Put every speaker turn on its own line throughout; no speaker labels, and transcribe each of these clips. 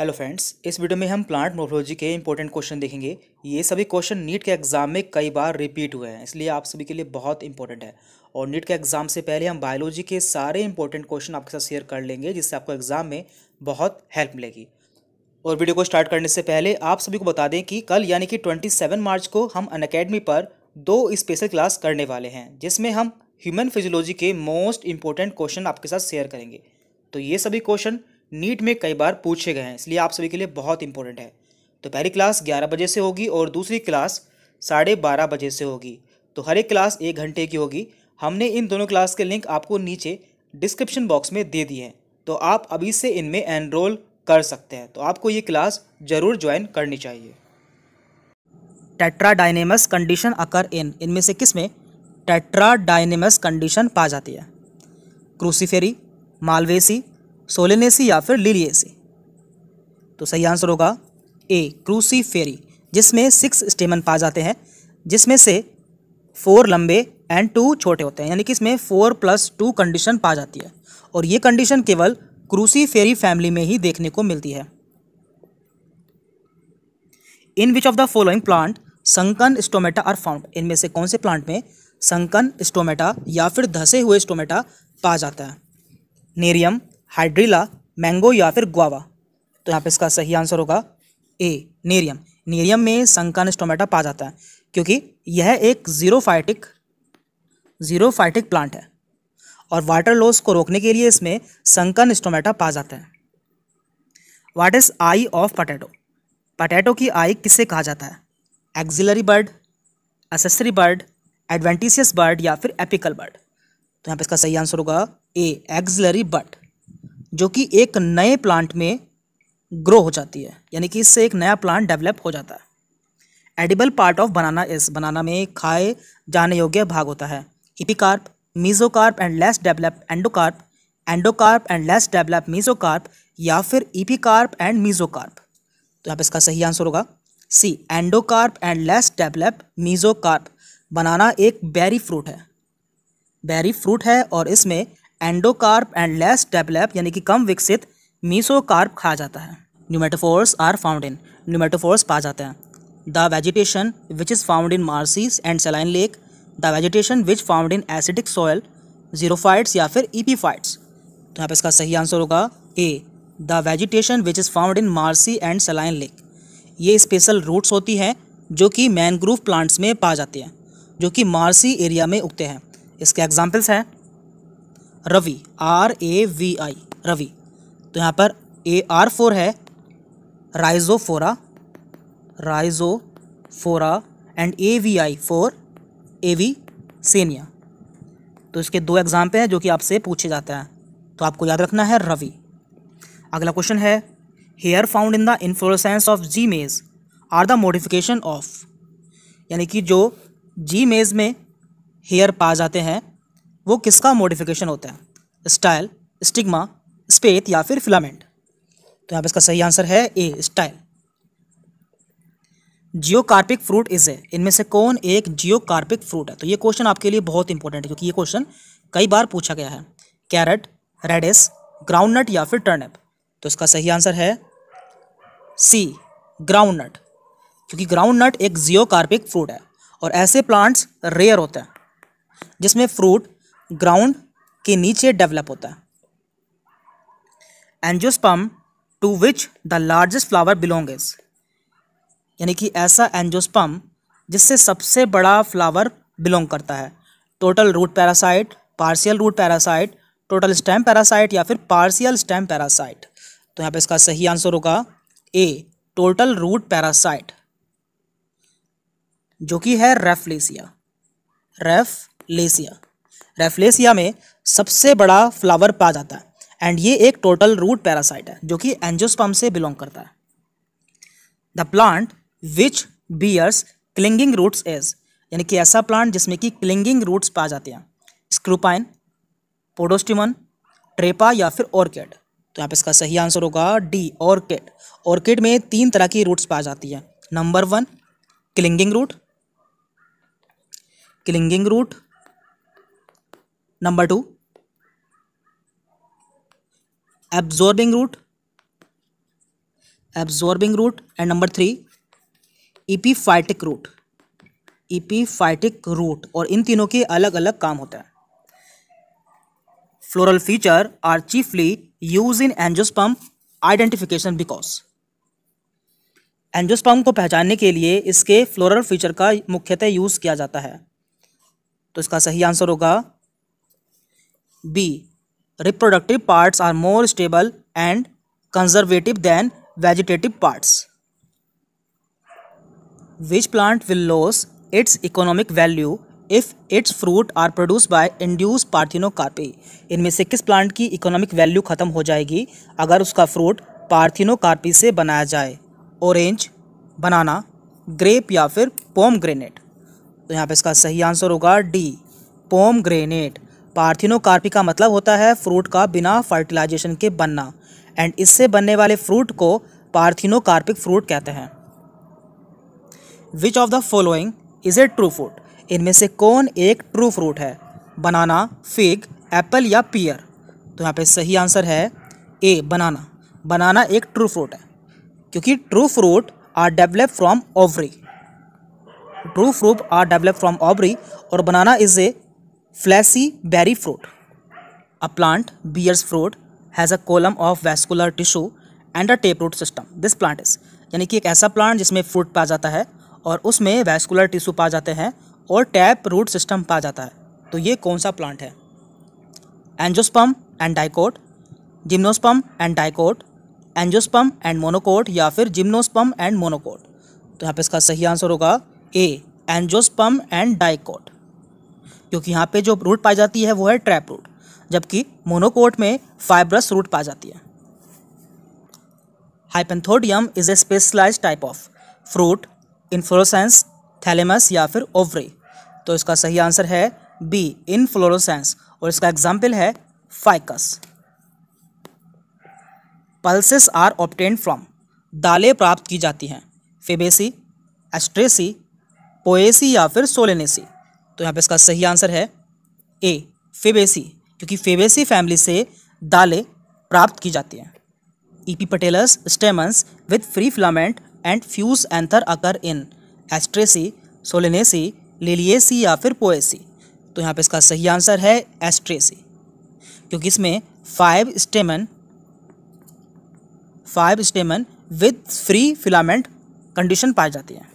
hello friends इस video में हम प्लांट मोर्फोलॉजी के इंपॉर्टेंट क्वेश्चन देखेंगे ये सभी क्वेश्चन नीट के एग्जाम में कई बार रिपीट हुए हैं इसलिए आप सभी के लिए बहुत इंपॉर्टेंट है और नीट के एग्जाम से पहले हम बायोलॉजी के सारे इंपॉर्टेंट क्वेश्चन आपके साथ शेयर कर लेंगे जिससे आपको एग्जाम में बहुत हेल्प मिलेगी और वीडियो को स्टार्ट करने से पहले आप सभी को बता दें कि कल यानी कि ट्वेंटी मार्च को हम अनकेडमी पर दो स्पेशल क्लास करने वाले हैं जिसमें हम ह्यूमन फिजियोलॉजी के मोस्ट इंपॉर्टेंट क्वेश्चन आपके साथ शेयर करेंगे तो ये सभी क्वेश्चन नीट में कई बार पूछे गए हैं इसलिए आप सभी के लिए बहुत इंपॉर्टेंट है तो पहली क्लास ग्यारह बजे से होगी और दूसरी क्लास साढ़े बारह बजे से होगी तो हर एक क्लास एक घंटे की होगी हमने इन दोनों क्लास के लिंक आपको नीचे डिस्क्रिप्शन बॉक्स में दे दिए हैं तो आप अभी से इनमें एनरोल कर सकते हैं तो आपको ये क्लास ज़रूर ज्वाइन करनी चाहिए टेट्राडाइनेमस कंडीशन अकर इन इनमें से किस में टेट्राडाइनेमस कंडीशन पा जाती है क्रूसीफेरी मालवेसी सोलेनेसी या फिर लिलिएसी तो सही आंसर होगा ए क्रूसी फेरी जिसमें सिक्स स्टेमन पाए जाते हैं जिसमें से फोर लंबे एंड टू छोटे होते हैं यानी कि इसमें फोर प्लस टू कंडीशन पा जाती है और ये कंडीशन केवल क्रूसी फेरी फैमिली में ही देखने को मिलती है in which of the following plant sunken stomata are found इनमें से कौन से प्लांट में संकन स्टोमेटा या फिर धसे हुए स्टोमेटा पा जाता है नेरियम हाइड्रिला मैंगो या फिर ग्वावा तो यहाँ पे इसका सही आंसर होगा ए नेरियम नेरियम में संकान स्टोमेटा पा जाता है क्योंकि यह एक जीरोफाइटिक जीरोफाइटिक प्लांट है और वाटर लॉस को रोकने के लिए इसमें संकन स्टोमेटा पा जाता है what is eye of potato potato की आई किसे कहा जाता है axillary bud accessory bud adventitious bud या फिर एपिकल बर्ड तो यहाँ पे इसका सही आंसर होगा ए एक्जिलरी बर्ड जो कि एक नए प्लांट में ग्रो हो जाती है यानी कि इससे एक नया प्लांट डेवलप हो जाता है एडिबल पार्ट ऑफ बनाना इस बनाना में खाए जाने योग्य भाग होता है epicarp mesocarp and less develop endocarp endocarp and less develop mesocarp या फिर ईपिकार्प एंड मीजोकार्प तो यहाँ पर इसका सही आंसर होगा C endocarp and less develop mesocarp banana एक बेरी फ्रूट है बेरी फ्रूट है और इसमें एंडोकार्प एंड लेस डेवलप यानी कि कम विकसित मीसोकार्प खाया जाता है pneumatophores are found in pneumatophores पा जाते हैं the vegetation which is found in marshes and saline lake the vegetation which found in acidic soil xerophytes या फिर ईपीफाइट्स तो यहाँ पर इसका सही आंसर होगा A the vegetation which is found in marshy and saline lake ये स्पेशल रूट्स होती हैं जो कि मैनग्रूव प्लांट्स में पा जाती हैं जो कि मार्सी एरिया में उगते हैं इसके एग्जाम्पल्स हैं Ravi R A V I Ravi तो यहाँ पर ए आर फोर है rhizophora rhizophora and A V I for avicennia तो इसके दो एग्ज़ाम्पल हैं जो कि आपसे पूछे जाते हैं तो आपको याद रखना है रवि अगला क्वेश्चन है hair found in the inflorescence of zea mays are the modification of यानी कि जो जी मेज में हेयर पाए जाते हैं वो किसका मॉडिफिकेशन होता है स्टाइल स्टिग्मा स्पेत या फिर फिलामेंट तो यहाँ पर इसका सही आंसर है A style geocarpic fruit is A इनमें से कौन एक जियोकार्पिक फ्रूट है तो ये क्वेश्चन आपके लिए बहुत इंपॉर्टेंट है क्योंकि ये क्वेश्चन कई बार पूछा गया है कैरेट रेडिस ग्राउंडनट या फिर टर्नप तो इसका सही आंसर है सी ग्राउंडनट क्योंकि ग्राउंडनट एक जियोकार्पिक फ्रूट है और ऐसे प्लांट्स रेयर होते हैं जिसमें फ्रूट ग्राउंड के नीचे डेवलप होता है angiosperm to which the largest flower belong is यानी कि ऐसा एनजोस्पम जिससे सबसे बड़ा फ्लावर बिलोंग करता है total root parasite partial root parasite total stem parasite या फिर पार्शियल स्टेम पैरासाइट तो यहाँ पे इसका सही आंसर होगा ए टोटल रूट पैरासाइट जो कि है रेफलेसिया रेफलेसिया रेफ्लेसिया में सबसे बड़ा फ्लावर पाया जाता है एंड ये एक टोटल रूट पैरासाइट है जो कि एंजोस्पम से बिलोंग करता है the plant which bears clinging roots as यानी कि ऐसा प्लांट जिसमें कि क्लिंगिंग रूट्स पाए जाते हैं स्क्रूपाइन पोडोस्टिमन ट्रेपा या फिर ऑर्किड तो यहाँ पे इसका सही आंसर होगा डी ऑर्किड ऑर्किड में तीन तरह की रूट्स पाई जाती है number one clinging root clinging root number two absorbing root absorbing root and number three epiphytic root epiphytic root और इन तीनों के अलग अलग काम होते हैं floral feature are chiefly use in angiosperm identification because angiosperm को पहचानने के लिए इसके फ्लोरल फीचर का मुख्यतः यूज़ किया जाता है तो इसका सही आंसर होगा B reproductive parts are more stable and conservative than vegetative parts which plant will lose its economic value if its fruit are produce by induce parthenocarpy इनमें से किस प्लांट की इकोनॉमिक वैल्यू खत्म हो जाएगी अगर उसका फ्रूट पार्थिनो कार्पी से बनाया जाए ऑरेंज बनाना ग्रेप या फिर पोम ग्रेनेट तो यहाँ पे इसका सही आंसर होगा डी पोम ग्रेनेट पार्थिनोकार्पी का मतलब होता है फ्रूट का बिना फर्टिलाइजेशन के बनना एंड इससे बनने वाले फ्रूट को पार्थिनोकार्पिक फ्रूट कहते हैं which of the following is a true fruit इनमें से कौन एक ट्रू फ्रूट है बनाना फिग एप्पल या पियर तो यहाँ पे सही आंसर है ए बनाना बनाना एक ट्रू फ्रूट है क्योंकि true fruit are develop from ovary true fruit are develop from ovary और banana is a fleshy berry fruit a plant bears fruit has a column of vascular tissue and a tap root system this plant is यानी कि एक ऐसा plant जिसमें fruit पा जाता है और उसमें वैस्कुलर टिश्यू पा जाते हैं और टैप रूट सिस्टम पा जाता है तो ये कौन सा प्लांट है angiosperm and dicot gymnosperm and dicot angiosperm and monocot या फिर जिम्नोस्पम एंड मोनोकोट तो यहाँ पे इसका सही आंसर होगा ए एंजोस्पम एंड डाइकोट क्योंकि यहाँ पे जो रूट पाई जाती है वो है ट्रैप रूट जबकि मोनोकोट में फाइब्रस रूट पाई जाती है hypanthodium is a specialize type of fruit inflorescence thalamus या फिर ओवरी तो इसका सही आंसर है बी इनफ्लोरोसेंस और इसका एग्जाम्पल है ficus pulses are obtain from दालें प्राप्त की जाती हैं फेबेसी एस्ट्रेसी पोएसी या फिर सोलेनेसी तो यहाँ पे इसका सही आंसर है ए फेबेसी क्योंकि फेबेसी फैमिली से दालें प्राप्त की जाती हैं epipetalous stamens with free filament and fuse anther occur in asteraceae solanaceae liliaceae या फिर पोएसी तो यहाँ पे इसका सही आंसर है एस्ट्रेसी क्योंकि इसमें five stamen five stamen with free filament condition पाई जाती है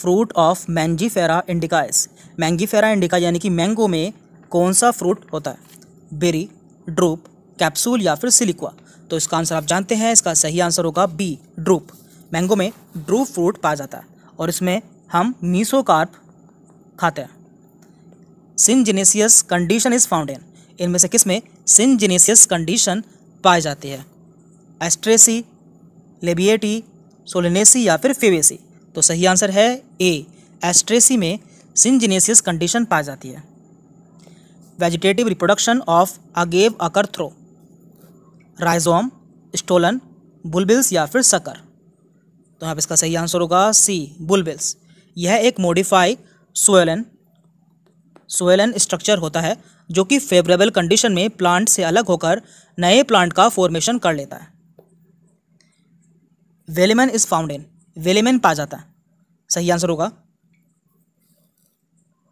fruit of mangifera indica is mangifera indica यानी कि मैंगो में कौन सा फ्रूट होता है बेरी ड्रूप कैप्सूल या फिर सिलिक्वा तो इसका आंसर आप जानते हैं इसका सही आंसर होगा बी ड्रूप मैंगो में ड्रूप फ्रूट पाया जाता है और इसमें हम मीसोकार्प खाते हैं syngenesious condition is found in इनमें से किस में सिंजिनेसियस कंडीशन पाई जाती है एस्ट्रेसी लेबिएटी सोलिनेसी या फिर फेवेसी तो सही आंसर है ए एस्ट्रेसी में सिंजनेसियस कंडीशन पाई जाती है vegetative reproduction of agave occur through rhizome stolon bulbils या फिर सकर तो आप इसका सही आंसर होगा सी बुलबिल्स यह एक मोडिफाई सोयलन सोयलन स्ट्रक्चर होता है जो कि फेवरेबल कंडीशन में प्लांट से अलग होकर नए प्लांट का फॉर्मेशन कर लेता है वेलेमन इज फाउंड इन वेलेमन पा जाता है सही आंसर होगा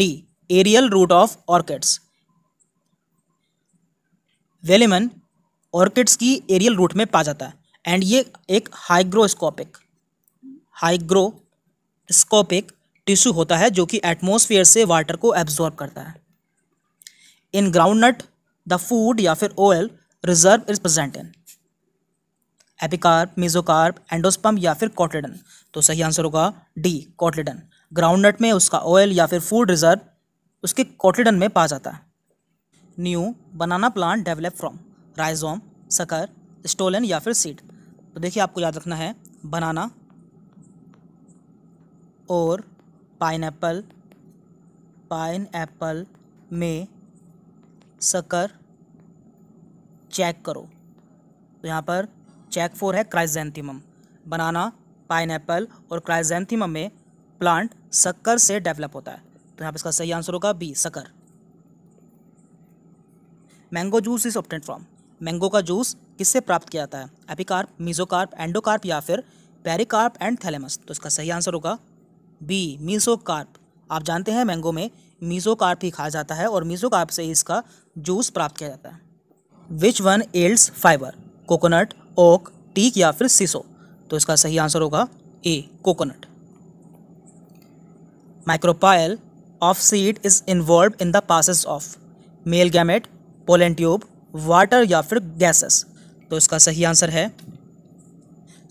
D aerial root of orchids velamen orchids की एरियल रूट में पा जाता है एंड ये एक हाइग्रोस्कोपिक हाइग्रोस्कोपिक टिश्यू होता है जो कि एटमोस्फेयर से वाटर को एब्जॉर्ब करता है in groundnut the food या फिर oil reserve is present in epicarp mesocarp endosperm या फिर कॉटलेडन तो सही आंसर होगा डी कॉटलेडन ग्राउंडनट में उसका ऑयल या फिर फूड रिजर्व उसके कॉटलेडन में पाया जाता है new banana plant develop from rhizome sucker stolon या फिर सीड तो देखिए आपको याद रखना है बनाना और पाइन एप्पल पाइन एप्पल में सकर चेक करो तो यहाँ पर चेक फोर है क्राइजेंथीम बनाना पाइन और क्राइजेंथीम में प्लांट शक्कर से डेवलप होता है तो यहाँ पर इसका सही आंसर होगा B sucker mango juice is obtained from mango का जूस किससे प्राप्त किया जाता है एपिकार्प मीजोकार्प एंडोकार्प या फिर पेरिकार्प एंड थैलेमस तो इसका सही आंसर होगा बी मीजोकार्प आप जानते हैं मैंगो में मीजोकार्प ही खाया जाता है और मीजोकार्प से ही इसका जूस प्राप्त किया जाता है which one yields fibre coconut oak teak या फिर सीसो तो इसका सही आंसर होगा A coconut micropyle of seed is involve in the passage of male gamete pollen tube water या फिर गैसेस तो इसका सही आंसर है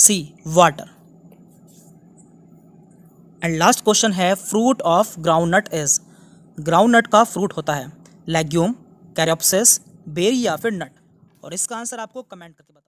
C water and last question है fruit of groundnut is groundnut का फ्रूट होता है लेग्यूम कैरोप्सिस बेरी या फिर नट और इसका आंसर आपको कमेंट करके बताओ